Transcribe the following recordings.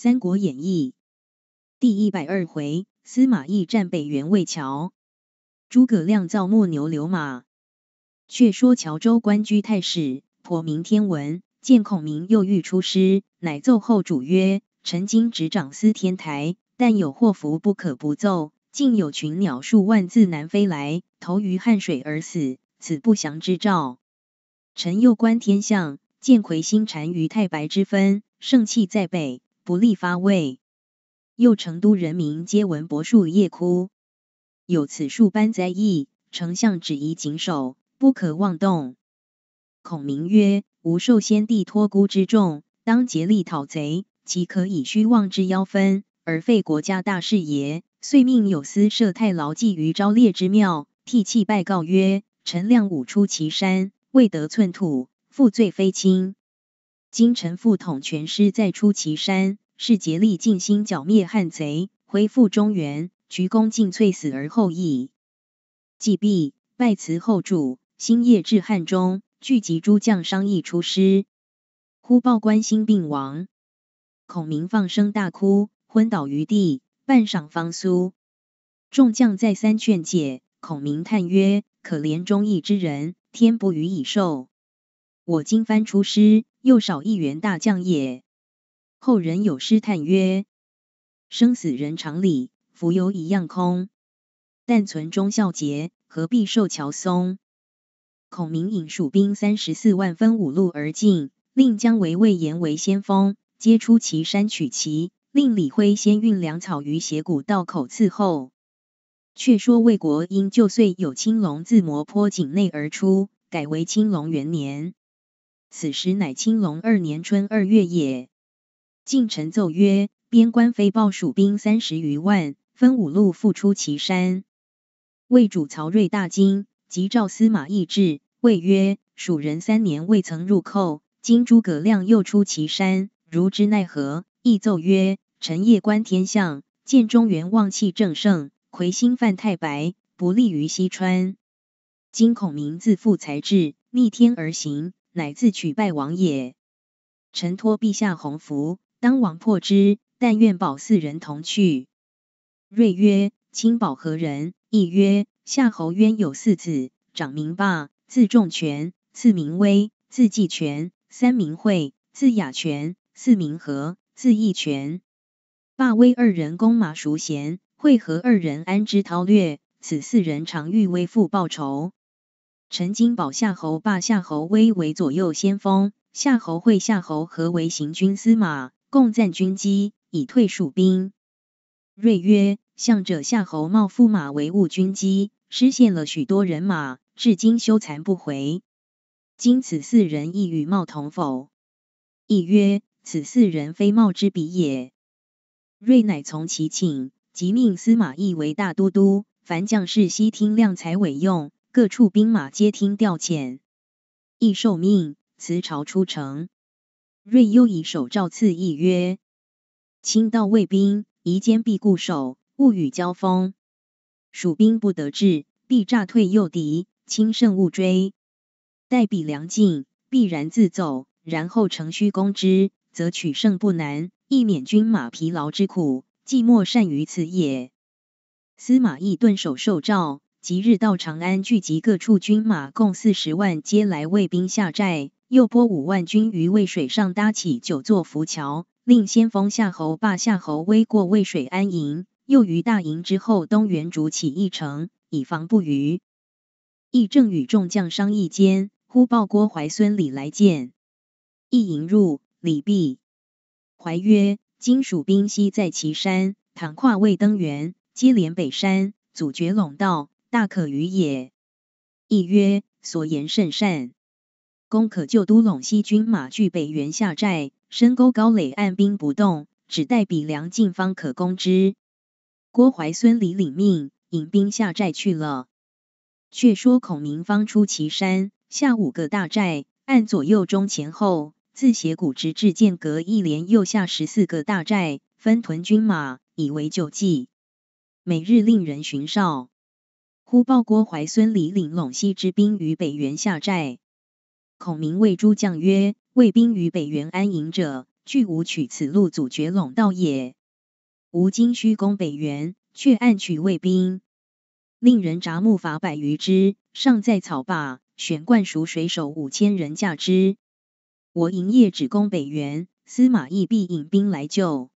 《三国演义》第一百二回：司马懿战北原魏桥，诸葛亮造木牛流马。却说谯州官居太史，颇明天文，见孔明又欲出师，乃奏后主曰：“臣今执掌司天台，但有祸福不可不奏。竟有群鸟数万自南飞来，投于汉水而死，此不祥之兆。臣又观天象，见魁星缠于太白之分，盛气在北。”无力发卫，又成都人民皆闻柏树叶枯，有此树般灾异，丞相旨意谨守，不可妄动。孔明曰：“吾受先帝托孤之重，当竭力讨贼，岂可以虚妄之妖分，而废国家大事也？”遂命有司设太牢祭于昭烈之庙，替弃拜告曰：“臣亮五出祁山，未得寸土，负罪非轻。今臣父统全师再出祁山。”是竭力尽心剿灭汉贼，恢复中原，鞠躬尽瘁，死而后已。既毕，拜辞后主，星夜至汉中，聚集诸将商议出师。忽报关兴病亡，孔明放声大哭，昏倒于地。半晌方苏，众将再三劝解，孔明叹曰：“可怜忠义之人，天不与以寿。我今番出师，又少一员大将也。”后人有诗叹曰：“生死人常理，浮游一样空。但存忠孝节，何必受乔松？”孔明引蜀兵三十四万，分五路而进，令姜维、魏延为先锋，皆出祁山取齐；令李辉先运粮草于斜谷道口伺候。却说魏国因旧岁有青龙自磨坡井内而出，改为青龙元年。此时乃青龙二年春二月也。进臣奏曰：“边关飞报，蜀兵三十余万，分五路复出祁山。魏主曹睿大惊，即召司马懿至，谓曰：‘蜀人三年未曾入寇，今诸葛亮又出祁山，如之奈何？’懿奏曰：‘臣夜观天象，见中原旺气正盛，魁星犯太白，不利于西川。今孔明自负才智，逆天而行，乃自取败亡也。臣托陛下鸿福。’”当王破之，但愿保四人同去。睿曰：“卿保何人？”懿曰：“夏侯渊有四子，长名霸，字仲权；次名威，字季权；三名惠，字雅权；四名和，字义权。霸、威二人弓马熟娴，惠、和二人安之韬略。此四人常欲为父报仇。陈金保夏侯霸、夏侯威为左右先锋，夏侯惠、夏侯和为行军司马。”共赞军机，以退蜀兵。瑞曰：“向者夏侯茂驸马为误军机，失陷了许多人马，至今休残不回。今此四人亦与茂同否？”亦曰：“此四人非茂之比也。”瑞乃从其请，即命司马懿为大都督，凡将士悉听量才委用，各处兵马皆听调遣。亦受命，辞朝出城。睿又以手诏赐谥曰：卿道卫兵，宜坚必固守，勿与交锋。蜀兵不得志，必诈退诱敌，轻胜勿追，待彼粮尽，必然自走，然后乘虚攻之，则取胜不难，亦免军马疲劳之苦，计莫善于此也。司马懿顿首受诏，即日到长安，聚集各处军马共四十万，皆来卫兵下寨。又拨五万军于渭水上搭起九座浮桥，令先锋夏侯霸、夏侯威过渭水安营。又于大营之后东原筑起一城，以防不虞。懿正与众将商议间，忽报郭淮、孙礼来见。懿迎入，礼毕。淮曰：“今蜀兵西在岐山，倘跨渭登原，接连北山，阻绝陇道，大可虞也。”懿曰：“所言甚善。”攻可就都陇西军马据北原下寨深沟高垒按兵不动只待彼粮进方可攻之郭淮孙李领命引兵下寨去了。却说孔明方出祁山下五个大寨按左右中前后自斜谷直至剑阁一连又下十四个大寨分屯军马以为救济。每日令人巡哨忽报郭淮孙李领陇西之兵于北原下寨。孔明谓诸将曰：“魏兵于北原安营者，俱无取此路阻绝陇道也。吾今虚攻北原，却暗取魏兵。令人铡木筏百余只，尚在草坝，悬惯熟水手五千人驾之。我营夜只攻北原，司马懿必引兵来救。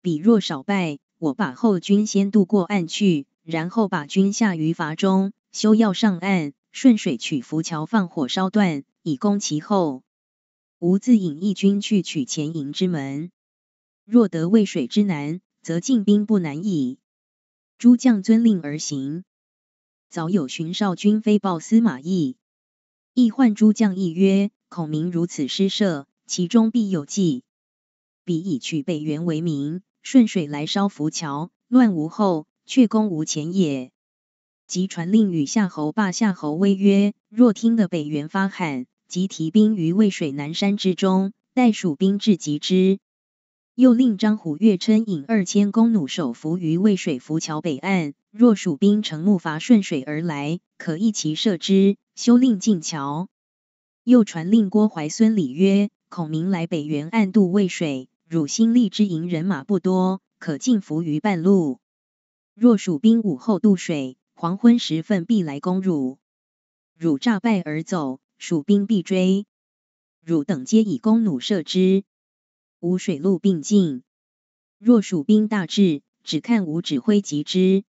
彼若少败，我把后军先渡过岸去，然后把军下于筏中，休要上岸，顺水取浮桥，放火烧断。”以攻其后，吾自引一军去取前营之门。若得渭水之南，则进兵不难矣。诸将遵令而行。早有荀少军飞报司马懿，懿唤诸将议曰：“孔明如此施设，其中必有计。彼以取北元为名，顺水来烧浮桥，乱无后，却攻无前也。”即传令与夏侯霸、夏侯威曰：“若听得北元发喊，即提兵于渭水南山之中，待蜀兵至极之。又令张虎、乐琛引二千弓弩手伏于渭水浮桥北岸，若蜀兵乘木筏顺水而来，可一齐射之。休令进桥。又传令郭淮、孙礼曰：“孔明来北原暗渡渭水，汝新立之营人马不多，可尽伏于半路。若蜀兵午后渡水，黄昏时分必来攻汝，汝诈败而走。”蜀兵必追，汝等皆以弓弩射之。吾水陆并进。若蜀兵大至，只看吾指挥即之。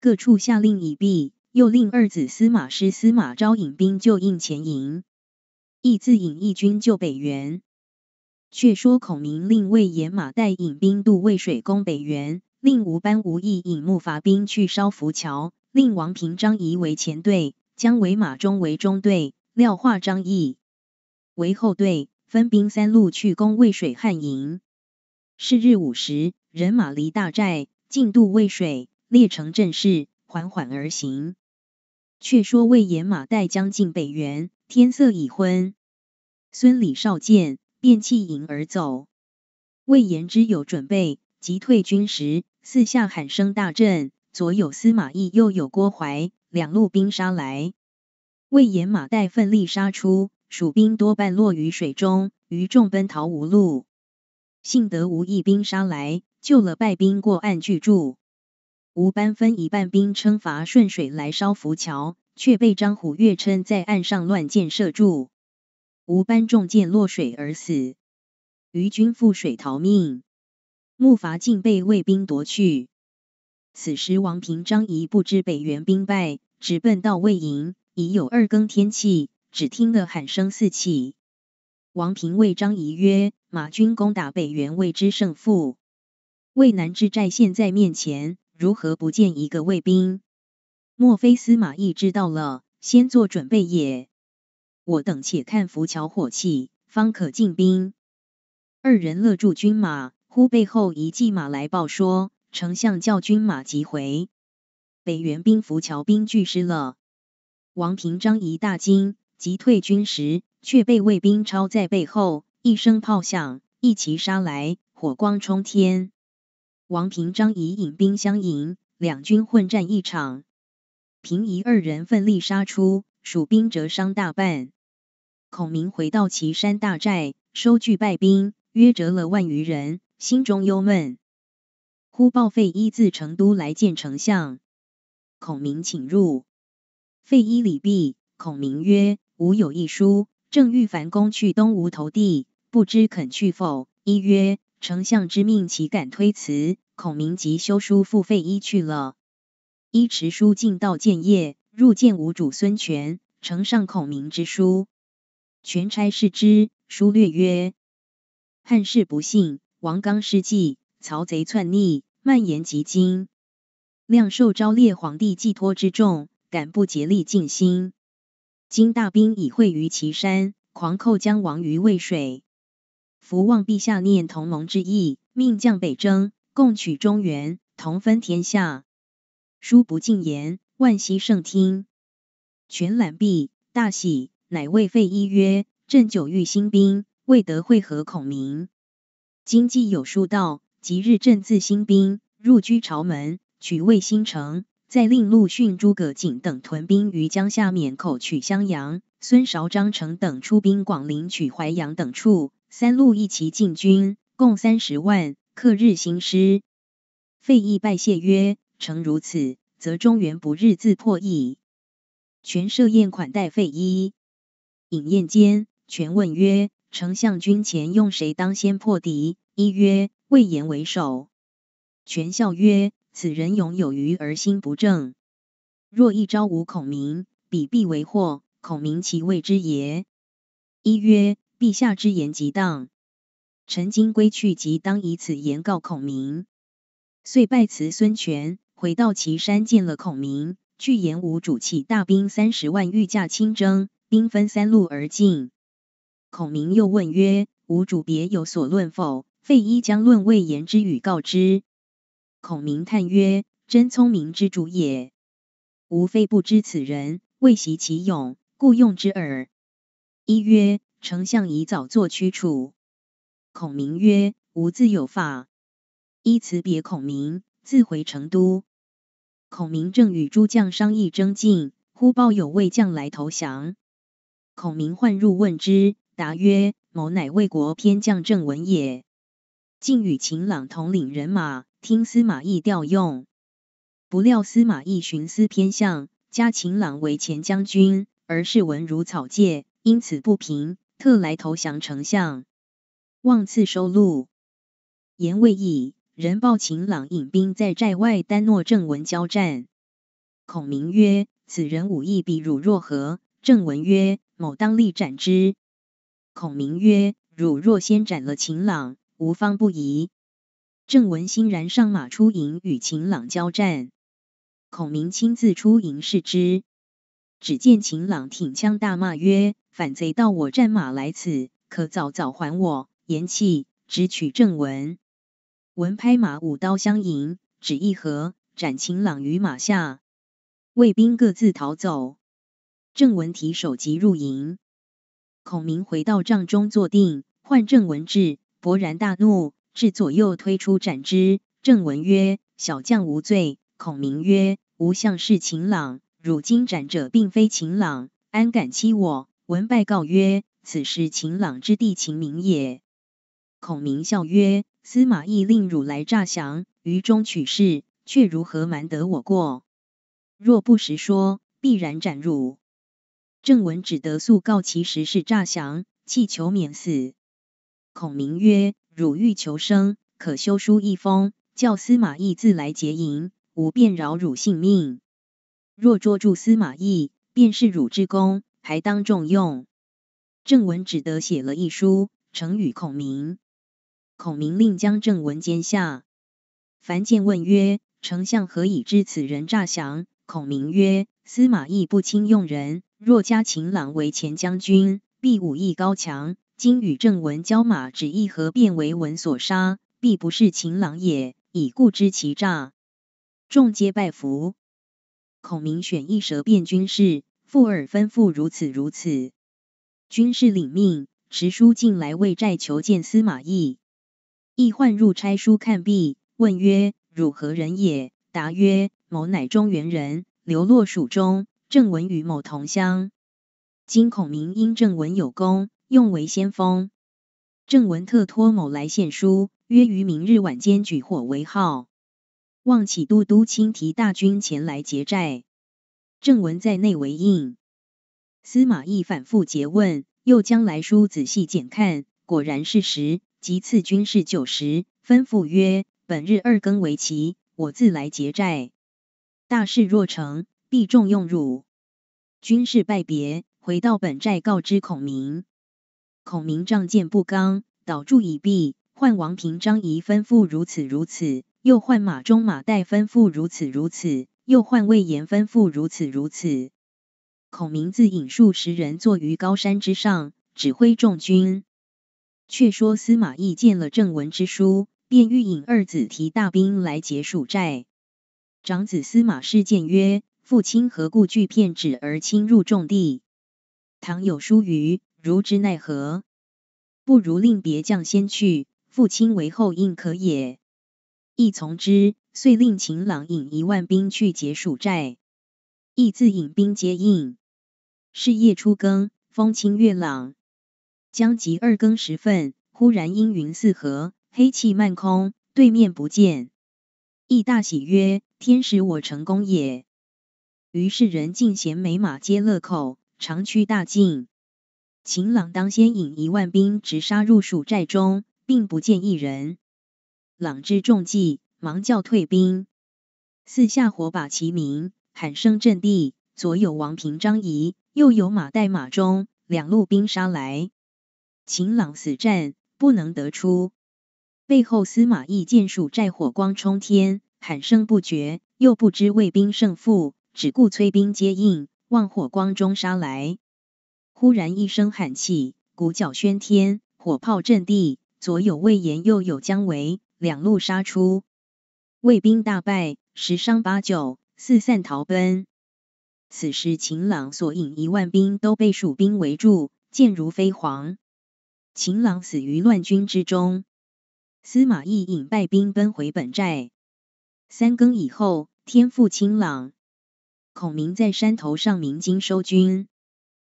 各处下令已毕，又令二子司马师、司马昭引兵就应前营，亦自引一军救北原。却说孔明令魏延、马岱引兵渡渭水攻北原，令吴班、吴懿引木筏兵去烧浮桥，令王平、张仪为前队，姜维、马忠为中队。廖化、张翼为后队，分兵三路去攻渭水汉营。是日午时，人马离大寨，进渡渭水，列成阵势，缓缓而行。却说魏延马岱将近北原，天色已昏，孙李少见，便弃营而走。魏延知有准备，急退军时，四下喊声大震，左有司马懿，右有郭淮，两路兵杀来。魏延、马岱奋力杀出，蜀兵多半落于水中，余众奔逃无路。幸得吴义兵杀来，救了败兵过岸拒住。吴班分一半兵称伐顺水来烧浮桥，却被张虎、岳称在岸上乱箭射住。吴班中箭落水而死，余军覆水逃命，木筏竟被魏兵夺去。此时王平、张仪不知北原兵败，直奔到魏营。已有二更天气，只听得喊声四起。王平谓张仪曰：“马军攻打北原，未知胜负。渭南之寨现在面前，如何不见一个卫兵？莫非司马懿知道了，先做准备也？我等且看浮桥火气，方可进兵。”二人勒住军马，忽背后一骑马来报说：“丞相叫军马急回，北原兵浮桥兵俱失了。”王平、张仪大惊，急退军时，却被魏兵抄在背后，一声炮响，一齐杀来，火光冲天。王平、张仪引兵相迎，两军混战一场。平、仪二人奋力杀出，蜀兵折伤大半。孔明回到岐山大寨，收聚败兵，约折了万余人，心中忧闷。忽报费祎自成都来见丞相，孔明请入。废医礼毕，孔明曰：“吾有一书，正欲烦公去东吴投递，不知肯去否？”一曰：“丞相之命，岂敢推辞？”孔明即修书复费医去了。祎持书进到建业，入见吴主孙权，呈上孔明之书。权差视之，书略曰：“汉室不幸，王纲失计，曹贼篡逆，蔓延及今。亮受昭烈皇帝寄托之重。”敢不竭力尽心？今大兵已会于祁山，狂寇将亡于渭水。伏望陛下念同盟之意，命将北征，共取中原，同分天下。书不尽言，万希圣听。全览毕，大喜，乃谓费祎曰：“朕久欲兴兵，未得会合孔明。今既有数道，即日朕自兴兵，入居朝门，取渭新城。”再令陆逊、诸葛瑾等屯兵于江夏、沔口取襄阳，孙韶、张成等出兵广陵取淮阳等处，三路一齐进军，共三十万，克日兴师。费祎拜谢曰：“诚如此，则中原不日自破矣。”权设宴款待费祎，饮宴间，权问曰：“丞相军前用谁当先破敌？”一曰：“魏延为首。”权笑曰。此人勇有余而心不正，若一朝无孔明，彼必为祸。孔明其谓之也。一曰，陛下之言极当，臣今归去即当以此言告孔明。遂拜辞孙权，回到岐山见了孔明，去言吾主起大兵三十万，御驾亲征，兵分三路而进。孔明又问曰：吾主别有所论否？费祎将论魏延之语告之。孔明叹曰：“真聪明之主也！吾非不知此人，未习其勇，故用之耳。”一曰：“丞相以早作驱楚。”孔明曰：“吾自有法。”依辞别孔明，自回成都。孔明正与诸将商议征进，忽报有魏将来投降。孔明唤入问之，答曰：“某乃魏国偏将郑文也，竟与秦朗统领人马。”听司马懿调用，不料司马懿徇私偏向，加秦朗为前将军，而士文如草芥，因此不平，特来投降丞相，望赐收录。言未已，人报秦朗引兵在寨外，丹诺正文交战。孔明曰：“此人武艺比汝若何？”郑文曰：“某当力斩之。”孔明曰：“汝若先斩了秦朗，无方不疑。”郑文欣然上马出营，与秦朗交战。孔明亲自出营视之，只见秦朗挺枪大骂曰：“反贼盗我战马来此，可早早还我！”言气直取郑文。文拍马舞刀相迎，只一合，斩秦朗于马下。卫兵各自逃走。郑文提手即入营。孔明回到帐中坐定，唤郑文至，勃然大怒。至左右推出斩之。正文曰：“小将无罪。”孔明曰：“吾相是秦朗，汝今斩者并非秦朗，安敢欺我？”文败告曰：“此是秦朗之地秦明也。”孔明笑曰：“司马懿令汝来诈降，于中取事，却如何瞒得我过？若不实说，必然斩汝。”郑文只得诉告，其实是诈降，弃求免死。孔明曰：汝欲求生，可修书一封，叫司马懿自来劫营，无便饶汝性命。若捉住司马懿，便是汝之功，还当重用。正文只得写了一书，呈与孔明。孔明令将正文监下。樊建问曰：“丞相何以知此人诈降？”孔明曰：“司马懿不轻用人，若加秦朗为前将军，必武艺高强。”今与正文交马，指一合变为文所杀，必不是情郎也，以故知其诈。众皆拜服。孔明选一蛇变军士，附耳吩咐如此如此。军士领命，持书进来为寨求见司马懿。懿唤入，差书看毕，问曰：“汝何人也？”答曰：“某乃中原人，流落蜀中。正文与某同乡，今孔明因正文有功。”用为先锋。正文特托某来献书，约于明日晚间举火为号，望启都督亲提大军前来劫寨。正文在内为应。司马懿反复诘问，又将来书仔细检看，果然是实，即赐军士九十，吩咐曰：本日二更为期，我自来劫寨。大事若成，必重用汝。军士拜别，回到本寨，告知孔明。孔明仗剑不刚，倒住以避。唤王平、张仪吩咐如此如此，又唤马中马岱吩咐如此如此，又唤魏延吩咐如此如此。孔明自引数十人坐于高山之上，指挥众军。却说司马懿见了正文之书，便欲引二子提大兵来劫蜀寨。长子司马氏见曰：“父亲何故拒骗纸而侵入重地？倘有疏虞。”如之奈何？不如令别将先去，父亲为后应可也。亦从之，遂令秦朗引一万兵去解蜀寨，亦自引兵接应。是夜初更，风清月朗，将及二更时分，忽然阴云四合，黑气漫空，对面不见。亦大喜曰：“天使我成功也！”于是人尽衔美，马皆乐口，长驱大进。秦朗当先引一万兵直杀入蜀寨中，并不见一人。朗知中计，忙叫退兵。四下火把齐鸣，喊声震地，左有王平、张仪，右有马岱、马忠，两路兵杀来。秦朗死战，不能得出。背后司马懿见蜀寨火光冲天，喊声不绝，又不知魏兵胜负，只顾催兵接应，望火光中杀来。忽然一声喊气，鼓角喧天，火炮震地。左有魏延，右有姜维，两路杀出，魏兵大败，十伤八九，四散逃奔。此时秦朗所引一万兵都被蜀兵围住，箭如飞蝗。秦朗死于乱军之中。司马懿引败兵奔回本寨。三更以后，天父清朗。孔明在山头上鸣金收军。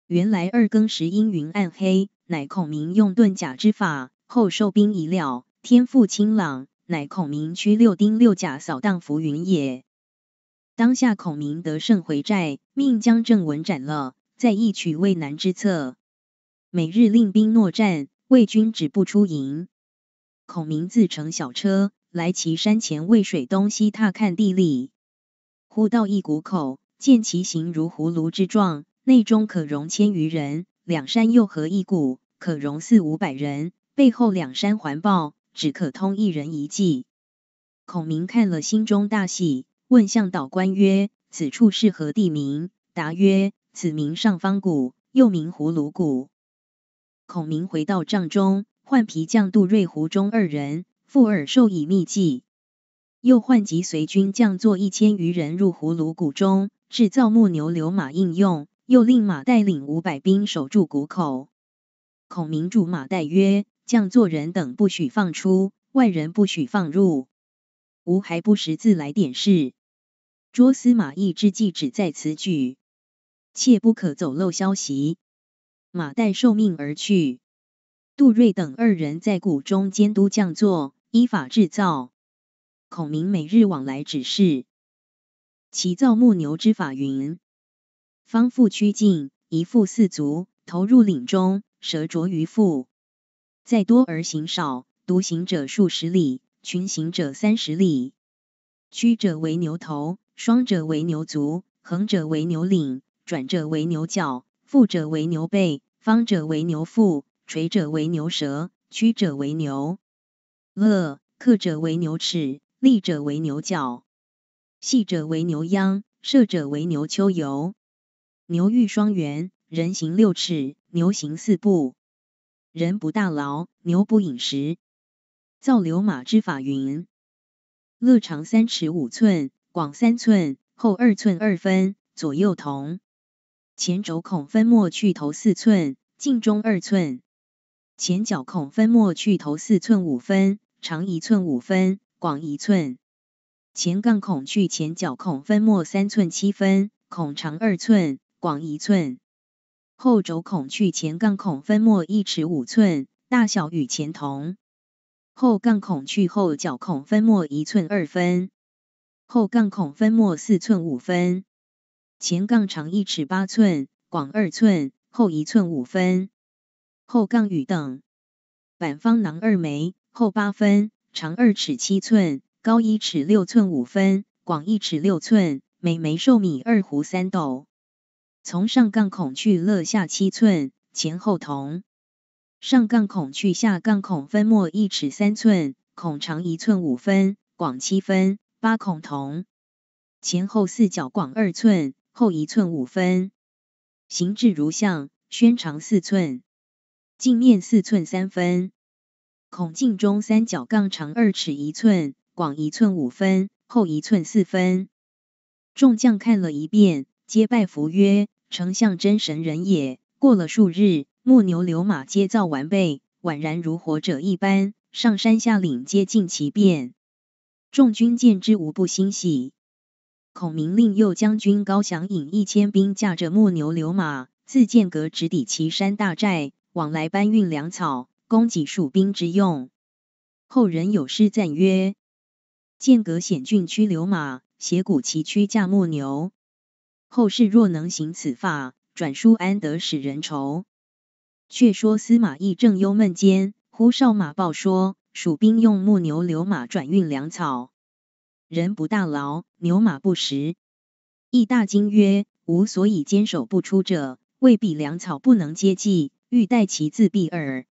原来二更时阴云暗黑，乃孔明用遁甲之法；后受兵已了，天赋清朗，乃孔明驱六丁六甲扫荡浮云也。当下孔明得胜回寨，命将郑文斩了，再一取渭南之策。每日令兵搦战，魏军止不出营。孔明自乘小车来岐山前渭水东西踏看地利，忽到一谷口，见其形如葫芦之状。内中可容千余人，两山又合一谷，可容四五百人。背后两山环抱，只可通一人一骑。孔明看了，心中大喜，问向导官曰：“此处是何地名？”答曰：“此名上方谷，又名葫芦谷。”孔明回到帐中，唤皮将杜瑞、胡忠二人，复耳授以秘计，又唤及随军将作一千余人入葫芦谷中，制造木牛流马应用。又令马岱领五百兵守住谷口。孔明嘱马岱曰：“将作人等不许放出，外人不许放入。吾还不识字，来点事。捉司马懿之计只在此举，切不可走漏消息。”马岱受命而去。杜睿等二人在谷中监督将作，依法制造。孔明每日往来指示。其造木牛之法云。方复曲尽，一复四足，投入岭中，蛇着于腹。再多而行少，独行者数十里，群行者三十里。曲者为牛头，双者为牛足，横者为牛领，转者为牛角，负者为牛背，方者为牛腹，垂者为牛舌，曲者为牛。乐刻者为牛齿，立者为牛角，细者为牛秧，射者为牛秋游。牛欲双元，人行六尺，牛行四步。人不大劳，牛不饮食。造流马之法云：乐长三尺五寸，广三寸，厚二寸二分，左右同。前轴孔分末去头四寸，径中二寸。前角孔分末去头四寸五分，长一寸五分，广一寸。前杠孔去前角孔分末三寸七分，孔长二寸。广一寸，后轴孔去前杠孔分末一尺五寸，大小与前同。后杠孔去后角孔分末一寸二分，后杠孔分末四寸五分。前杠长一尺八寸，广二寸，厚一寸五分，后杠与等。板方囊二枚，厚八分，长二尺七寸，高一尺六寸五分，广一尺六寸，每枚寿米二壶三斗。从上杠孔去勒下七寸，前后同。上杠孔去下杠孔分末一尺三寸，孔长一寸五分，广七分，八孔同。前后四角广二寸，后一寸五分。形制如像，宣长四寸，镜面四寸三分。孔径中三角杠长二尺一寸，广一寸五分，厚一寸四分。众将看了一遍，皆拜服曰。丞相真神人也。过了数日，木牛流马皆造完备，宛然如活者一般。上山下岭，皆尽其便。众军见之，无不欣喜。孔明令右将军高翔引一千兵，驾着木牛流马，自剑阁直抵岐山大寨，往来搬运粮草，供给蜀兵之用。后人有诗赞曰：“剑阁险峻驱流马，斜谷崎岖驾木牛。”后世若能行此法，转书安得使人愁？却说司马懿正忧闷间，忽哨马报说，蜀兵用木牛流马转运粮草，人不大劳，牛马不食。懿大惊曰：“吾所以坚守不出者，未必粮草不能接济，欲待其自毙耳。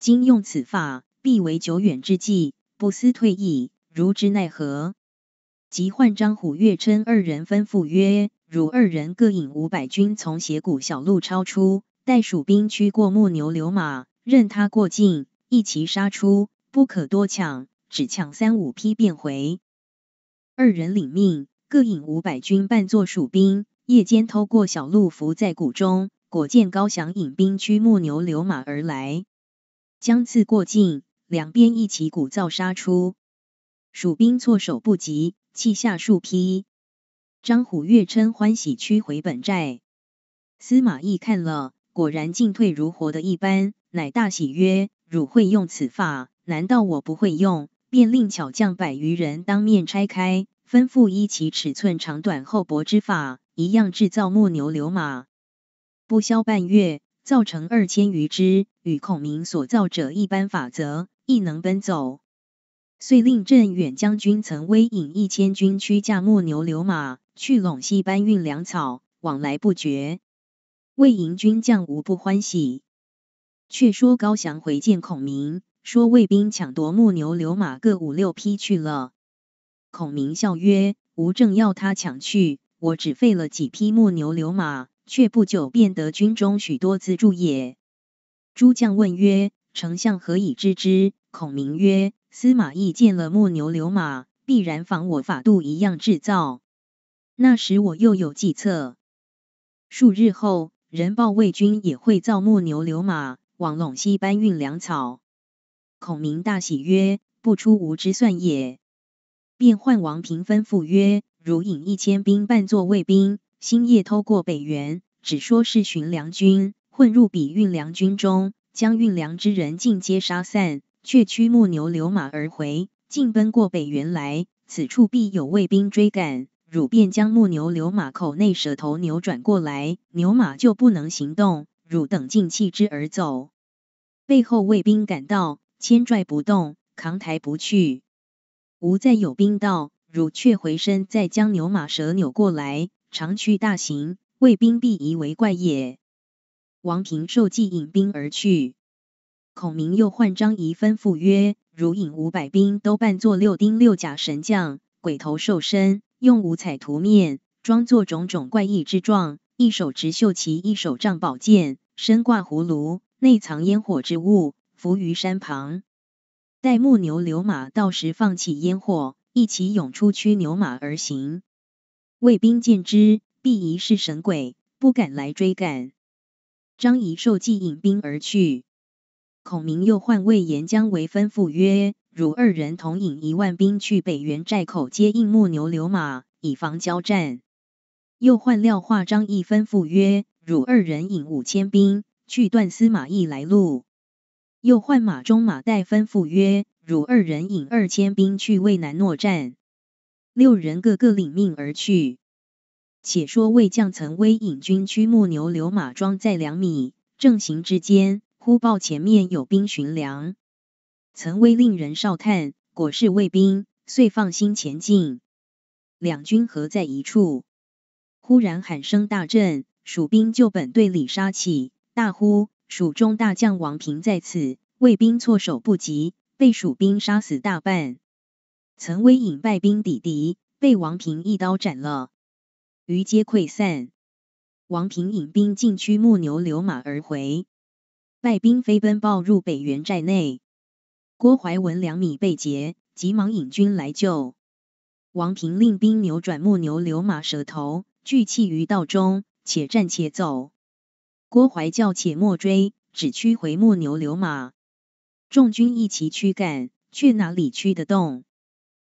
今用此法，必为久远之计，不思退役，如之奈何？”即唤张虎、岳琛二人吩咐曰：如二人各引五百军从斜谷小路超出，待蜀兵驱过木牛流马，任他过境，一齐杀出，不可多抢，只抢三五匹便回。二人领命，各引五百军扮作蜀兵，夜间偷过小路伏在谷中，果见高翔引兵驱木牛流马而来，将次过境，两边一起鼓噪杀出，蜀兵措手不及，弃下数匹。张虎、岳称欢喜，驱回本寨。司马懿看了，果然进退如活的一般，乃大喜曰：“汝会用此法，难道我不会用？”便令巧匠百余人当面拆开，吩咐依其尺寸长短、厚薄之法，一样制造木牛流马。不消半月，造成二千余只，与孔明所造者一般法则，亦能奔走。遂令镇远将军曾威引一千军驱驾木牛流马去陇西搬运粮草，往来不绝。魏营军将无不欢喜。却说高翔回见孔明，说魏兵抢夺木牛流马各五六匹去了。孔明笑曰：“吾正要他抢去，我只费了几匹木牛流马，却不久便得军中许多资助也。”诸将问曰：“丞相何以知之？”孔明曰：司马懿见了木牛流马，必然仿我法度一样制造。那时我又有计策。数日后，人报魏军也会造木牛流马，往陇西搬运粮草。孔明大喜曰：“不出吾之算也。”便唤王平吩咐曰：“如引一千兵扮作魏兵，星夜偷过北原，只说是巡粮军，混入彼运粮军中，将运粮之人尽皆杀散。”却驱木牛流马而回，径奔过北原来。此处必有卫兵追赶，汝便将木牛流马口内舌头扭转过来，牛马就不能行动。汝等尽弃之而走，背后卫兵赶到，牵拽不动，扛抬不去。吾再有兵到，汝却回身再将牛马舌扭过来，长驱大行，卫兵必疑为怪也。王平受计引兵而去。孔明又唤张仪吩咐曰：“如引五百兵，都扮作六丁六甲神将，鬼头兽身，用五彩涂面，装作种种怪异之状。一手执绣旗，一手仗宝剑，身挂葫芦，内藏烟火之物，伏于山旁。待牧牛流马到时，放起烟火，一齐涌出，驱牛马而行。卫兵见之，必疑是神鬼，不敢来追赶。张仪受计，引兵而去。”孔明又唤魏延、姜维吩咐曰：“汝二人同引一万兵去北原寨口接应木牛流马，以防交战。”又唤廖化、张翼吩咐曰：“汝二人引五千兵去断司马懿来路。”又唤马中马岱吩咐曰：“汝二人引二千兵去渭南诺战。”六人个个领命而去。且说魏将曾威引军驱木牛流马装在两米，正行之间。忽报前面有兵巡粮，岑威令人哨探，果是魏兵，遂放心前进。两军合在一处，忽然喊声大震，蜀兵就本队里杀起，大呼：“蜀中大将王平在此！”魏兵措手不及，被蜀兵杀死大半。岑威引败兵抵敌，被王平一刀斩了，余皆溃散。王平引兵进驱木牛流马而回。败兵飞奔，暴入北原寨内。郭怀文粮米被劫，急忙引军来救。王平令兵扭转木牛流马蛇头，聚气于道中，且战且走。郭怀叫且莫追，只驱回木牛流马。众军一齐驱赶，却哪里驱得动？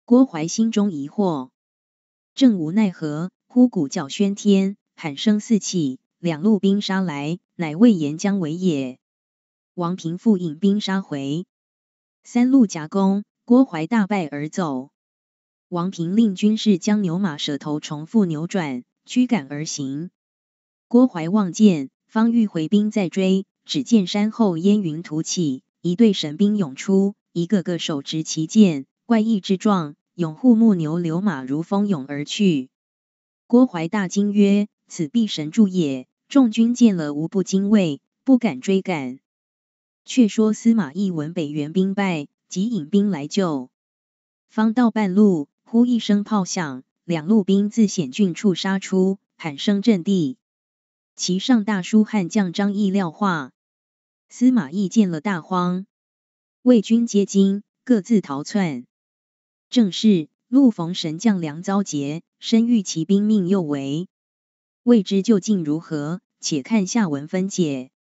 郭怀心中疑惑，正无奈何，呼鼓叫喧天，喊声四起，两路兵杀来，乃魏延将围也。王平复引兵杀回，三路夹攻，郭淮大败而走。王平令军士将牛马舌头重复扭转，驱赶而行。郭淮望见，方欲回兵再追，只见山后烟云突起，一队神兵涌出，一个个手执旗剑，怪异之状，勇护木牛流马如蜂拥而去。郭淮大惊曰：“此必神助也！”众军见了，无不惊畏，不敢追赶。却说司马懿闻北援兵败，即引兵来救。方到半路，忽一声炮响，两路兵自险峻处杀出，喊声震地。其上大书汉将张翼廖化。司马懿见了，大慌，魏军皆惊，各自逃窜。正是：陆逢神将梁遭劫，身遇其兵命又危。未知究竟如何，且看下文分解。